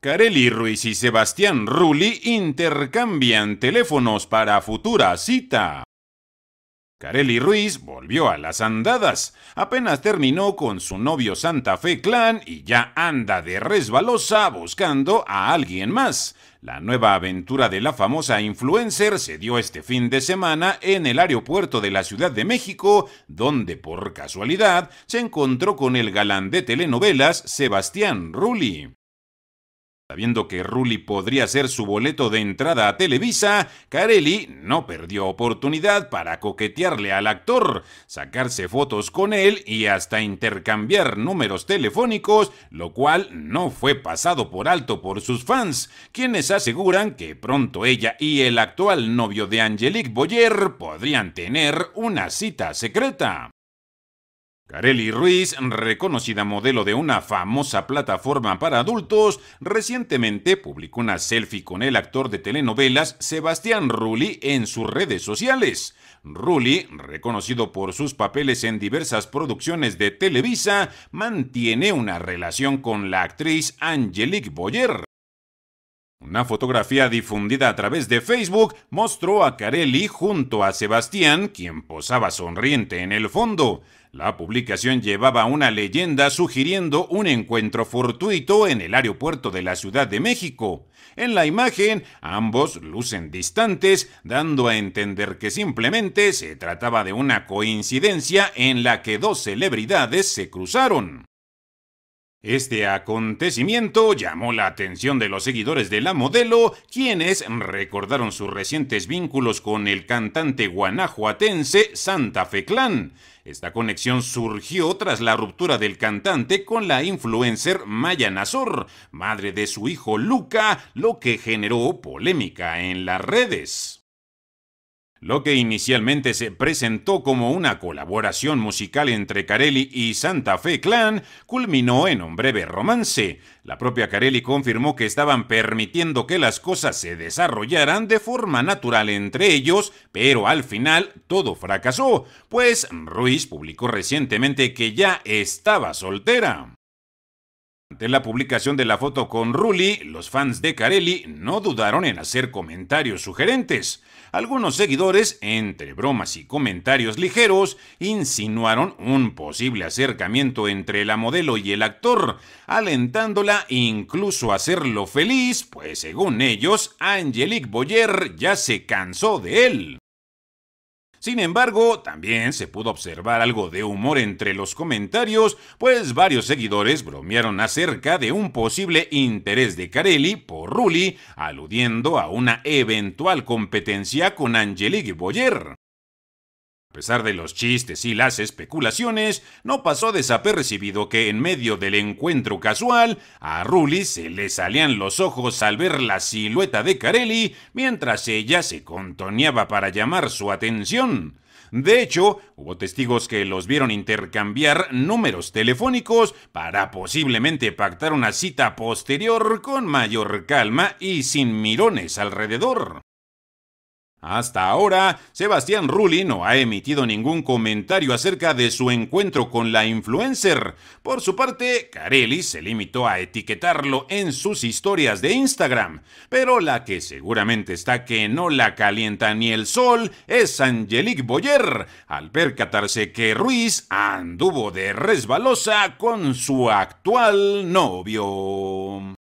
Carelli Ruiz y Sebastián Rulli intercambian teléfonos para futura cita. Carelli Ruiz volvió a las andadas. Apenas terminó con su novio Santa Fe Clan y ya anda de resbalosa buscando a alguien más. La nueva aventura de la famosa influencer se dio este fin de semana en el aeropuerto de la Ciudad de México, donde por casualidad se encontró con el galán de telenovelas Sebastián Rulli. Sabiendo que Rulli podría ser su boleto de entrada a Televisa, Carelli no perdió oportunidad para coquetearle al actor, sacarse fotos con él y hasta intercambiar números telefónicos, lo cual no fue pasado por alto por sus fans, quienes aseguran que pronto ella y el actual novio de Angelique Boyer podrían tener una cita secreta. Carely Ruiz, reconocida modelo de una famosa plataforma para adultos, recientemente publicó una selfie con el actor de telenovelas Sebastián Rulli en sus redes sociales. Rulli, reconocido por sus papeles en diversas producciones de Televisa, mantiene una relación con la actriz Angelique Boyer. Una fotografía difundida a través de Facebook mostró a Carelli junto a Sebastián, quien posaba sonriente en el fondo. La publicación llevaba una leyenda sugiriendo un encuentro fortuito en el aeropuerto de la Ciudad de México. En la imagen, ambos lucen distantes, dando a entender que simplemente se trataba de una coincidencia en la que dos celebridades se cruzaron. Este acontecimiento llamó la atención de los seguidores de la modelo, quienes recordaron sus recientes vínculos con el cantante guanajuatense Santa Fe Clan. Esta conexión surgió tras la ruptura del cantante con la influencer Maya Nazor, madre de su hijo Luca, lo que generó polémica en las redes lo que inicialmente se presentó como una colaboración musical entre Carelli y Santa Fe Clan, culminó en un breve romance. La propia Carelli confirmó que estaban permitiendo que las cosas se desarrollaran de forma natural entre ellos, pero al final todo fracasó, pues Ruiz publicó recientemente que ya estaba soltera. Ante la publicación de la foto con Rulli, los fans de Carelli no dudaron en hacer comentarios sugerentes. Algunos seguidores, entre bromas y comentarios ligeros, insinuaron un posible acercamiento entre la modelo y el actor, alentándola incluso a hacerlo feliz, pues según ellos, Angelique Boyer ya se cansó de él. Sin embargo, también se pudo observar algo de humor entre los comentarios, pues varios seguidores bromearon acerca de un posible interés de Carelli por Rulli, aludiendo a una eventual competencia con Angelique Boyer. A pesar de los chistes y las especulaciones, no pasó desapercibido que en medio del encuentro casual, a Rulli se le salían los ojos al ver la silueta de Carelli mientras ella se contoneaba para llamar su atención. De hecho, hubo testigos que los vieron intercambiar números telefónicos para posiblemente pactar una cita posterior con mayor calma y sin mirones alrededor. Hasta ahora, Sebastián Rulli no ha emitido ningún comentario acerca de su encuentro con la influencer. Por su parte, Carelli se limitó a etiquetarlo en sus historias de Instagram. Pero la que seguramente está que no la calienta ni el sol es Angelique Boyer, al percatarse que Ruiz anduvo de resbalosa con su actual novio.